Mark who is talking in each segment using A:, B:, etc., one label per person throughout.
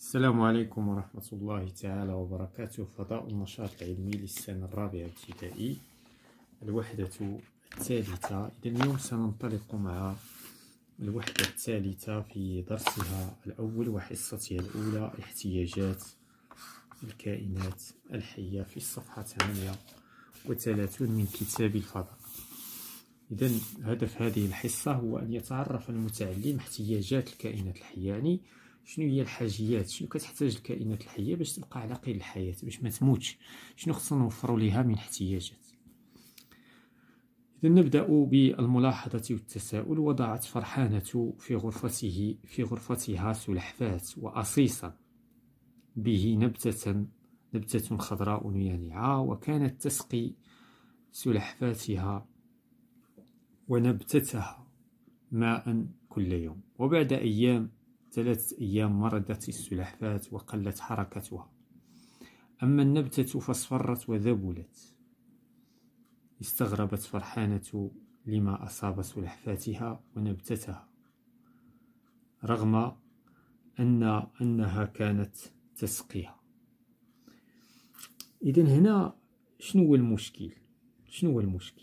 A: السلام عليكم ورحمة الله تعالى وبركاته فضاء النشاط العلمي للسنة الرابعة ابتدائي الوحدة الثالثة إذا اليوم سننطلق مع الوحدة الثالثة في درسها الأول وحصتها الأولى احتياجات الكائنات الحية في الصفحة 38 من كتاب الفضاء إذا هدف هذه الحصة هو أن يتعرف المتعلم احتياجات الكائنات الحية يعني شنو هي الحاجيات شنو كتحتاج الكائنات الحيه باش تبقى على قيد الحياه باش ما تموتش شنو خصنا نوفروا ليها من احتياجات إذا نبدأ بالملاحظة والتساؤل وضعت فرحانة في غرفته في غرفتها سلحفاة وأصيصا به نبتة نبتة خضراء يانعة وكانت تسقي سلحفاتها ونبتتها ماء كل يوم وبعد أيام ثلاثة أيام مرضت السلحفاة وقلت حركتها أما النبتة فاصفرت وذبلت استغربت فرحانة لما أصاب سلحفاتها ونبتتها رغم أن أنها كانت تسقيها إذا هنا شنو هو المشكل شنو هو المشكل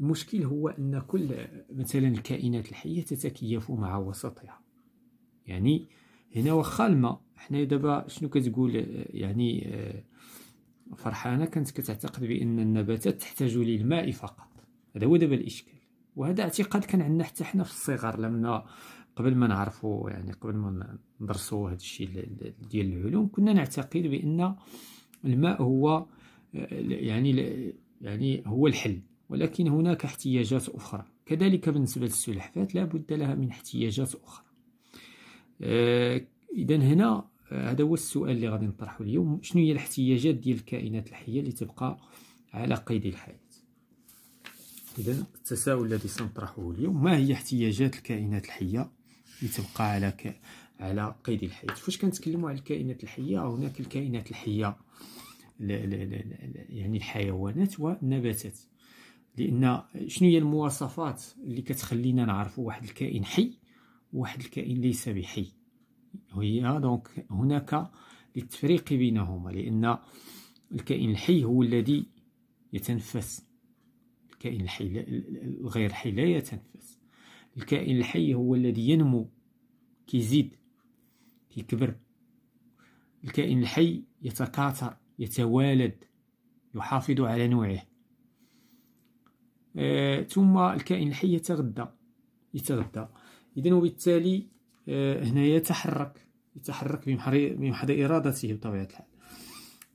A: المشكل هو أن كل مثلا الكائنات الحية تتكيف مع وسطها يعني هنا واخا الماء حنايا دابا شنو كتقول يعني آه، فرحانه كانت كتعتقد بان النباتات تحتاج للماء فقط هذا هو دابا الاشكال وهذا اعتقاد كان عندنا حتى حنا في الصغر لما قبل ما نعرفوا يعني قبل ما ندرسوا هذا الشيء ديال العلوم كنا نعتقد بان الماء هو آه، يعني يعني هو الحل ولكن هناك احتياجات اخرى كذلك بالنسبه للسلحفاه لا بد لها من احتياجات اخرى اذا هنا هذا هو السؤال اللي غادي نطرحه اليوم شنو هي الاحتياجات ديال الكائنات الحيه اللي تبقى على قيد الحياه اذا التساؤل الذي سنطرحه اليوم ما هي احتياجات الكائنات الحيه اللي تبقى على ك... على قيد الحياه فاش كنتكلموا على الكائنات الحيه هناك الكائنات الحيه لا لا لا لا يعني الحيوانات والنباتات لان شنو هي المواصفات اللي كتخلينا نعرفوا واحد الكائن حي واحد الكائن ليس بحي هي دونك هناك للتفريق بينهما لأن الكائن الحي هو الذي يتنفس الكائن الحي الغير حي لا يتنفس الكائن الحي هو الذي ينمو كيزيد كيكبر الكائن الحي يتكاثر يتوالد يحافظ على نوعه آه ثم الكائن الحي يتغذى يتغذى اذا وبالتالي آه، هنايا يتحرك يتحرك بمحض ارادته بطبيعه الحال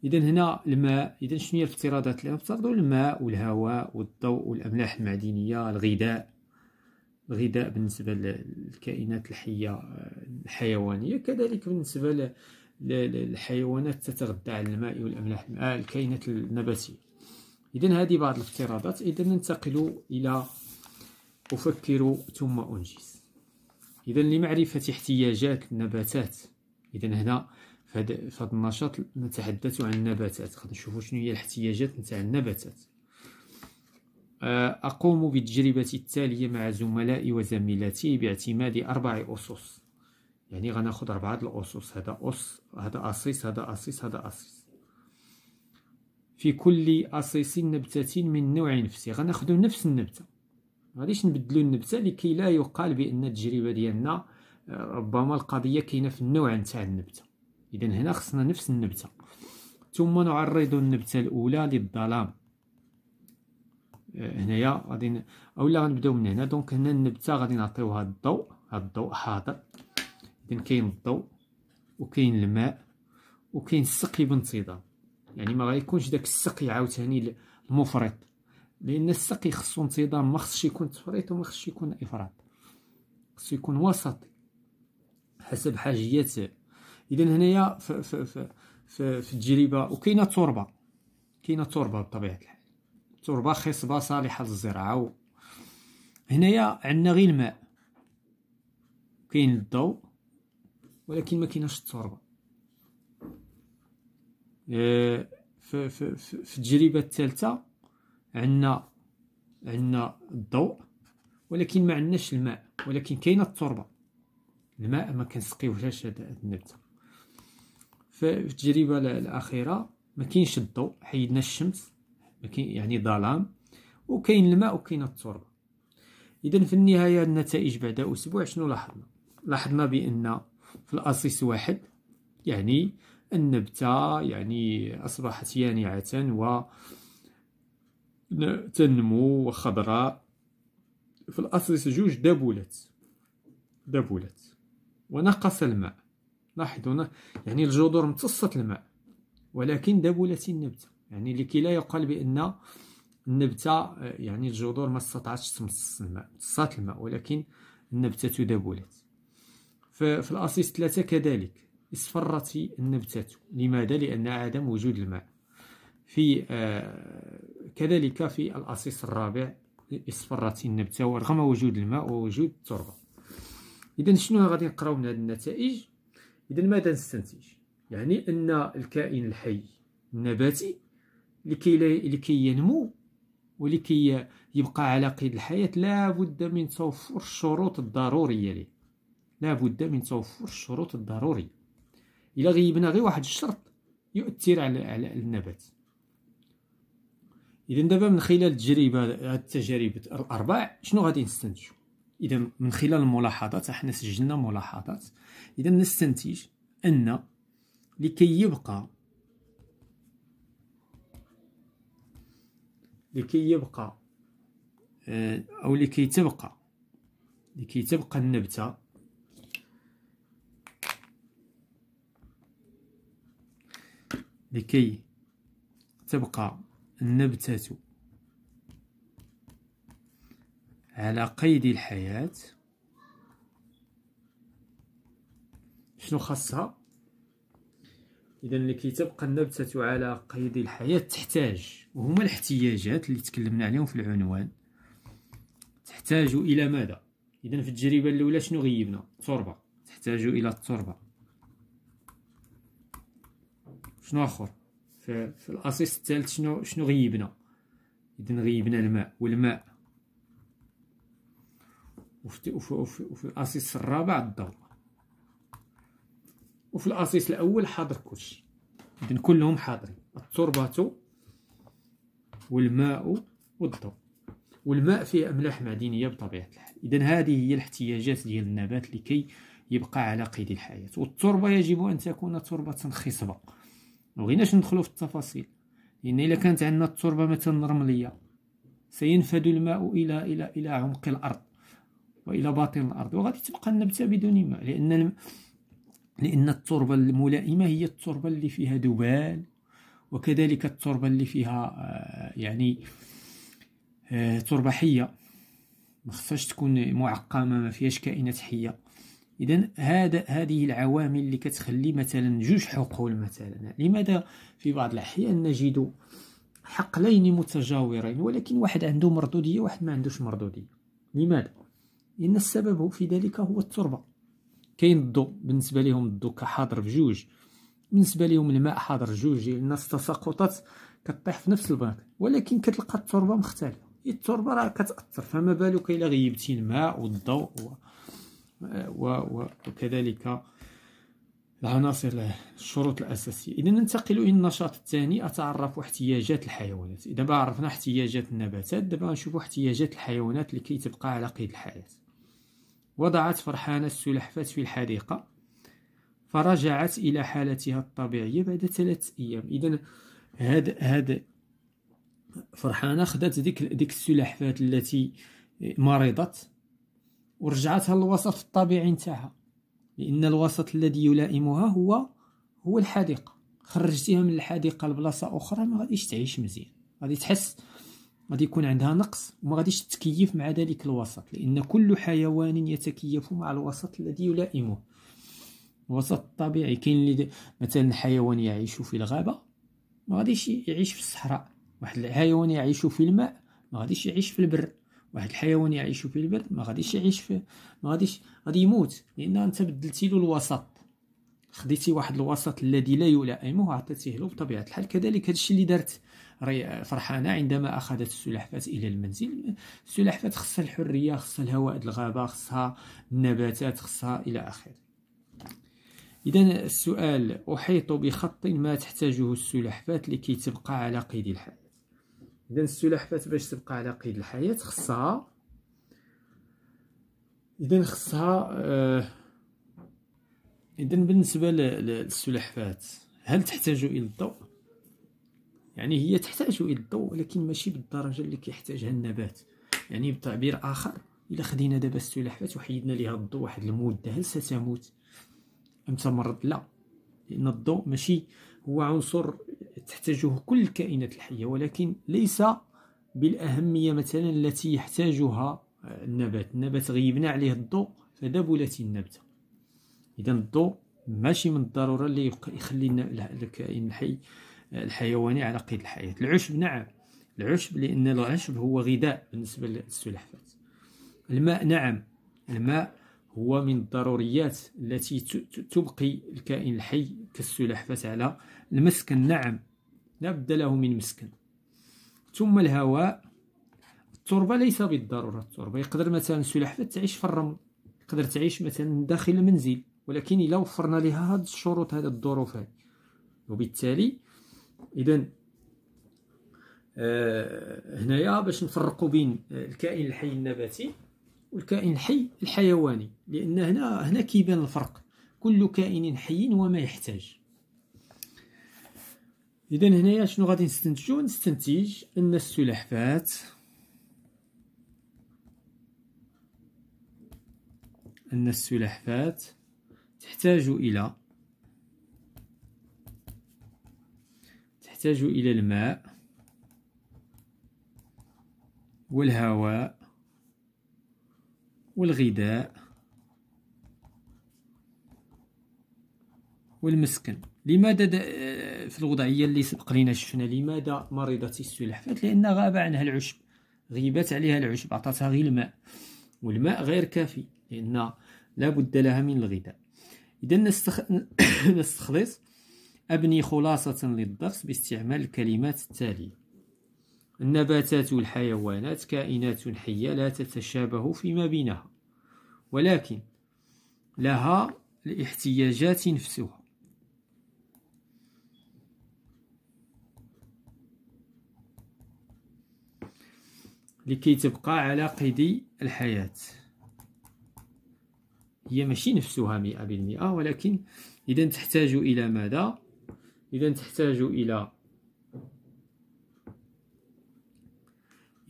A: اذا هنا الماء اذا شنو هي الافتراضات اللي نفترضوا الماء والهواء والضوء والاملاح المعدنيه الغذاء الغذاء بالنسبه للكائنات الحيه آه، الحيوانيه كذلك بالنسبه للحيوانات تتغذى على الماء والاملاح آه، الكائنات النباتيه اذا هذه بعض الافتراضات اذا ننتقل الى افكر ثم انجز إذا لمعرفة احتياجات النباتات إذا هنا في هذا النشاط نتحدث عن النباتات خلينا نشوفوا شنو هي الاحتياجات نتاع النباتات آه، أقوم بالتجربة التالية مع زملائي وزميلاتي باعتماد أربع أسس يعني غناخذ أربعة الأسس هذا أس هذا أسيس هذا أسيس هذا أسيس في كل أسيس نبتة من نوع نفسي غناخذ نفس النبتة غاديش نبدلو النبته لكي لا يقال بان التجربه ديالنا ربما القضيه كاينه في النوع نتاع النبته اذا هنا خصنا نفس النبته ثم نعرض النبته الاولى للظلام آه، هنايا غادي اولا غنبداو من هنا دونك هنا النبته غادي نعطيوها الضوء هاد الضوء حاضر اذا كاين الضوء وكاين الماء وكاين السقي بانتظام يعني ما غيكونش داك السقي عاوتاني المفرط لان السقي خصو انتظام ما خصش يكون تفريط وما خصش يكون افراط خصو يكون وسطي حسب حاجياته اذا هنايا في, في, في, في, في التجربه وكاينه تربه كاينه تربه بطبيعه الحال تربه خصبه صالحه للزراعه هنايا عندنا غير الماء كاين الضوء ولكن ما كايناش التربه في, آه، في, في, في التجربه الثالثه عندنا عندنا الضوء ولكن ما عندناش الماء ولكن كاينه التربه الماء ما كنسقيوهش هاد النبته في التجربه الاخيره ما كاينش الضوء حيدنا الشمس ما كاين يعني ظلام وكاين الماء وكاين التربه اذا في النهايه النتائج بعد اسبوع شنو لاحظنا لاحظنا بان في الاسيس واحد يعني النبته يعني اصبحت يانعه و تنمو وخضراء في الأصل جوج دبولات دبولات ونقص الماء لاحظوا يعني الجذور امتصت الماء ولكن دبولت النبتة يعني لكي لا يقال بأن النبتة آه، يعني الجذور ما استطاعتش تمتص الماء امتصت الماء ولكن النبتة دبولت في الأصل ثلاثة كذلك اصفرت النبتة لماذا؟ لأن عدم وجود الماء في آه، كذلك في الأصيص الرابع إصفرت النبتة ورغم وجود الماء ووجود التربة إذا شنو غادي نقراو من هاد النتائج إذا ماذا نستنتج يعني أن الكائن الحي النباتي لكي لكي ينمو ولكي يبقى على قيد الحياة لابد من توفر الشروط الضرورية لا بد من توفر الشروط الضرورية إلا غيبنا غير واحد الشرط يؤثر على النبات اذا دابا من خلال التجربه هاد التجارب الاربع شنو غادي نستنتجو اذا من خلال الملاحظات احنا سجلنا ملاحظات اذا نستنتج ان لكي يبقى لكي يبقى آه، او لكي تبقى لكي تبقى النبته لكي تبقى النبتة على قيد الحياة شنو خاصها اذا لكي تبقى النبتة على قيد الحياة تحتاج وهما الاحتياجات اللي تكلمنا عليهم في العنوان تحتاج الى ماذا اذا في التجربة الاولى شنو غيبنا تربة تحتاج الى التربة شنو اخر في, في الاسيست الثالث شنو شنو غيبنا اذا غيبنا الماء والماء وفي, وفي, وفي, وفي الاسيس الرابع الضوء وفي الاسيس الاول حاضر كلشي اذا كلهم حاضرين التربه والماء والضوء والماء فيه املاح معدنيه بطبيعه الحال اذا هذه هي الاحتياجات ديال النبات لكي يبقى على قيد الحياه والتربه يجب ان تكون تربه خصبه مبغيناش ندخلو في التفاصيل لان الا كانت عندنا التربه مثلا رمليه سينفد الماء الى الى الى عمق الارض والى باطن الارض وغادي تبقى النبته بدون ماء لان لان التربه الملائمه هي التربه اللي فيها ذبال وكذلك التربه اللي فيها آه، يعني آه، تربه حيه ما تكون معقمه ما فيهاش كائنات حيه اذا هذا هذه العوامل اللي كتخلي مثلا جوج حقول مثلا لماذا في بعض الاحيان نجد حقلين متجاورين ولكن واحد عنده مردوديه وواحد ما عندوش مردوديه لماذا لان السبب في ذلك هو التربه كاين الضوء بالنسبه لهم الضوء كحاضر في جوج بالنسبه لهم الماء حاضر جوج لان التساقطات كطيح في نفس البنك ولكن كتلقى التربه مختلفه التربه راه كتاثر فما بالك الا غيبتي الماء والضوء و... وكذلك العناصر الشروط الأساسية إذا ننتقل إلى النشاط الثاني أتعرف احتياجات الحيوانات دابا عرفنا احتياجات النباتات دابا نشوف احتياجات الحيوانات لكي تبقى على قيد الحياة وضعت فرحانة السلحفاة في الحديقة فرجعت إلى حالتها الطبيعية بعد ثلاثة أيام إذا هاد هاد فرحانة خدات ديك ديك السلحفاة التي مرضت ورجعتها للوسط الطبيعي نتاعها لان الوسط الذي يلائمها هو هو الحديقه خرجتيها من الحديقه لبلاصه اخرى ما غاديش تعيش مزيان غادي تحس غادي يكون عندها نقص وما غاديش تتكيف مع ذلك الوسط لان كل حيوان يتكيف مع الوسط الذي يلائمه الوسط الطبيعي كاين اللي مثلا حيوان يعيش في الغابه ما غاديش يعيش في الصحراء واحد الحيوان يعيش في الماء ما غاديش يعيش في البر واحد الحيوان يعيش في البرد ما غاديش يعيش في ما غاديش غادي يموت لان انت بدلتي له الوسط خديتي واحد الوسط الذي لا يلائمه عطيتيه له بطبيعه الحال كذلك هادشي اللي دارت فرحانه عندما اخذت السلحفاه الى المنزل السلحفاه خصها الحريه خصها الهواء الغابه خصها النباتات خصها الى اخره إذا السؤال أحيط بخط ما تحتاجه السلحفاة لكي تبقى على قيد الحال اذا السلحفات باش تبقى على قيد الحياه خصها اذا خصها آه اذا بالنسبه للسلحفات هل تحتاج الى الضوء يعني هي تحتاج الى الضوء ولكن ماشي بالدرجه اللي كيحتاجها النبات يعني بتعبير اخر الا خدينا دابا السلحفات وحيدنا ليها الضوء واحد المده هل ستموت ام تمرض لا لان الضوء ماشي هو عنصر تحتاجه كل الكائنات الحية ولكن ليس بالأهمية مثلا التي يحتاجها النبات النبات غيبنا عليه الضوء فذبلت النبتة إذا الضوء ماشي من الضرورة اللي يخلي الكائن الحي الحيواني على قيد الحياة العشب نعم العشب لأن العشب هو غذاء بالنسبة للسلحفاة الماء نعم الماء هو من الضروريات التي تبقي الكائن الحي كالسلحفاة على المسكن نعم لا بد له من مسكن ثم الهواء التربة ليس بالضرورة التربة يقدر مثلا السلحفاة تعيش في الرمل يقدر تعيش مثلا داخل المنزل ولكن إلا وفرنا لها هاد الشروط هاد الظروف هاد وبالتالي إذا آه هنايا باش نفرقوا بين الكائن الحي النباتي والكائن الحي الحيواني لأن هنا هنا كيبان الفرق كل كائن حي وما يحتاج اذا هنايا شنو غادي نستنتجو نستنتج ان السلحفات ان السلحفات تحتاج الى تحتاج الى الماء والهواء والغذاء والمسكن لماذا آه، في الوضعيه اللي سبق لينا شفنا لماذا مرضت السلحفاه لان غاب عنها العشب غيبت عليها العشب عطاتها غير الماء والماء غير كافي لان لا بد لها من الغذاء اذا نستخ... نستخلص ابني خلاصه للدرس باستعمال الكلمات التاليه النباتات والحيوانات كائنات حية لا تتشابه فيما بينها ولكن لها الاحتياجات نفسها لكي تبقى على قيد الحياة هي ماشي نفسها مئة بالمئة ولكن إذا تحتاج إلى ماذا؟ إذا تحتاج إلى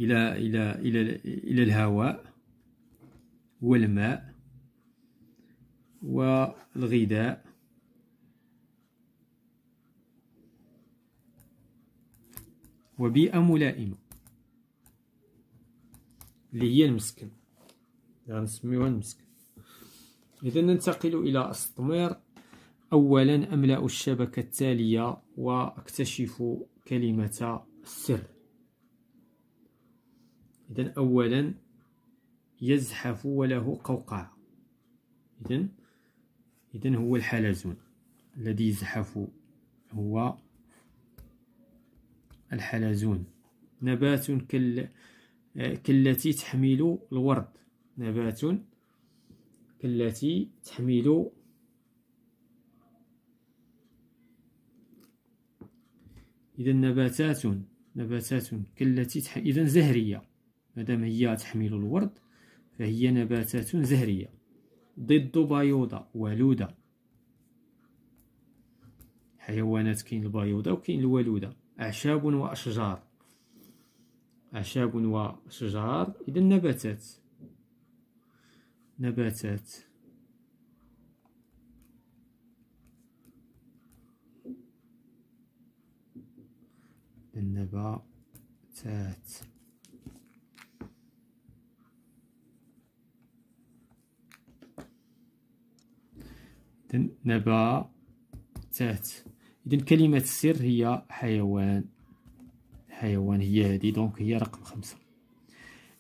A: إلى إلى إلى إلى الهواء والماء والغذاء وبيئة ملائمة اللي هي المسكن غنسميوها يعني المسكن اذا ننتقل الى التطمير اولا املا الشبكه التاليه واكتشف كلمه السر اذا اولا يزحف وله قوقعه اذا اذا هو الحلزون الذي يزحف هو الحلزون نبات كال كالتي تحمل الورد نبات كالتي تحمل إذا نباتات نباتات كالتي تح... إذا زهرية مادام هي تحمل الورد فهي نباتات زهرية ضد بيوضة ولودة حيوانات كاين البيوضة وكاين الولودة أعشاب وأشجار أعشاب وشجار إذا نباتات نباتات النباتات نباتات إذا كلمة السر هي حيوان الحيوان هي هذه دونك هي رقم خمسة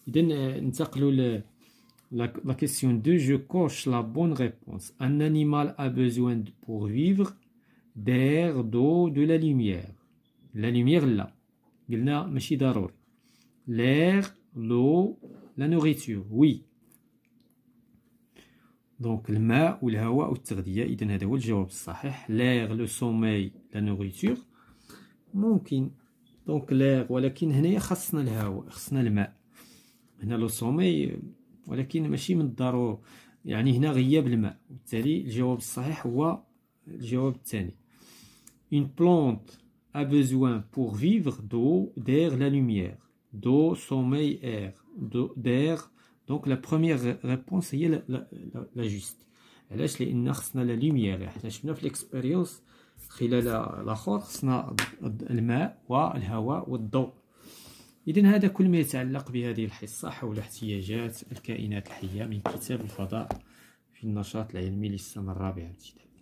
A: اذا آه، ننتقلوا ل لا كيسيون دو جو كوش لا بون ريبونس ان انيمال ا بوزوان بور فيفر دير دو دو لا لوميير لا لوميير لا قلنا ماشي ضروري لير لو لا نوريتور وي دونك الماء والهواء والتغذيه اذا هذا هو الجواب الصحيح لير لو سومي لا نوريتور ممكن دونك لاغ ولكن هنايا خاصنا الهواء خاصنا الماء هنا لو سومي ولكن ماشي من الضروره يعني هنا غياب الماء وبالتالي الجواب الصحيح هو الجواب الثاني une plante a besoin pour vivre d'eau, d'air, la lumière. D'eau, sommeil, air. D'air. Donc la première réponse est la, la, la, la juste. علاش لان خصنا لا لوميير حنا شفنا في الاكسبيريونس خلال الاخر خصنا الماء والهواء والضوء اذا هذا كل ما يتعلق بهذه الحصه حول احتياجات الكائنات الحيه من كتاب الفضاء في النشاط العلمي للسنه الرابعه ابتدائي